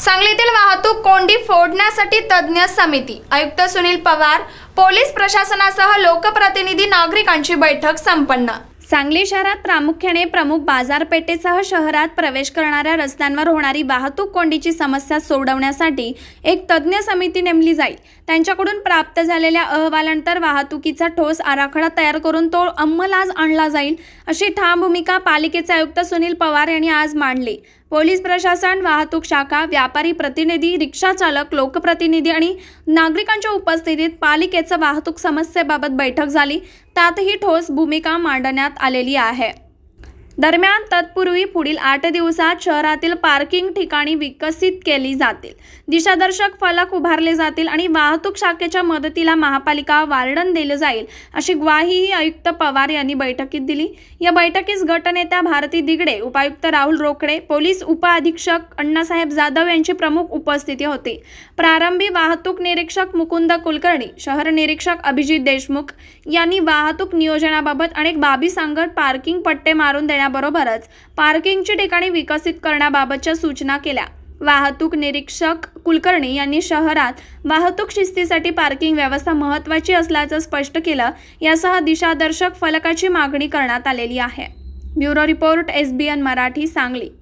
सांगलीतील वाहतूक कोंडी फोडण्यासाठी तज्ज्ञ समिती आयुक्त सुनील पवार पोलीस प्रशासनासह लोकप्रतिनिधी नागरिकांची बैठक संपन्न सांगली शहरात प्रामुख्याने प्रमुख बाजारपेठेसह शहरात प्रवेश करणाऱ्या रस्त्यांवर होणारी वाहतूक कोंडीची समस्या सोडवण्यासाठी एक तज्ज्ञ समिती नेमली जाईल त्यांच्याकडून प्राप्त झालेल्या अहवालानंतर वाहतुकीचा ठोस आराखडा तयार करून तो अंमलाज आणला जाईल अशी ठाम भूमिका पालिकेचे आयुक्त सुनील पवार यांनी आज मांडली पोलीस प्रशासन वाहतूक शाखा व्यापारी प्रतिनिधी रिक्षा चालक लोकप्रतिनिधी आणि नागरिकांच्या उपस्थितीत पालिकेचं वाहतूक समस्येबाबत बैठक झाली त्यातही ठोस भूमिका मांडण्यात आलेली आहे दरम्यान तत्पूर्वी पुढील आठ दिवसात शहरातील पार्किंग ठिकाणी विकसित केली जातील दिशादर्शक फलक उभारले जातील आणि वाहतूक शाखेच्या मदतीला महापालिका वार्डन दिलं जाईल अशी ग्वाहीही आयुक्त पवार यांनी बैठकीत दिली या बैठकीस गटनेत्या भारती दिगडे उपायुक्त राहुल रोकडे पोलीस उपअधीक्षक अण्णासाहेब जाधव यांची प्रमुख उपस्थिती होती प्रारंभी वाहतूक निरीक्षक मुकुंद कुलकर्णी शहर निरीक्षक अभिजित देशमुख यांनी वाहतूक नियोजनाबाबत अनेक बाबी सांगत पार्किंग पट्टे मारून देण्या करण्याबरोबरच पार्किंगची ठिकाणी विकसित करण्याबाबतच्या सूचना केल्या वाहतूक निरीक्षक कुलकर्णी यांनी शहरात वाहतूक शिस्तीसाठी पार्किंग व्यवस्था महत्वाची असल्याचं स्पष्ट केलं यासह दिशादर्शक फलकाची मागणी करण्यात आलेली आहे ब्युरो रिपोर्ट एस मराठी सांगली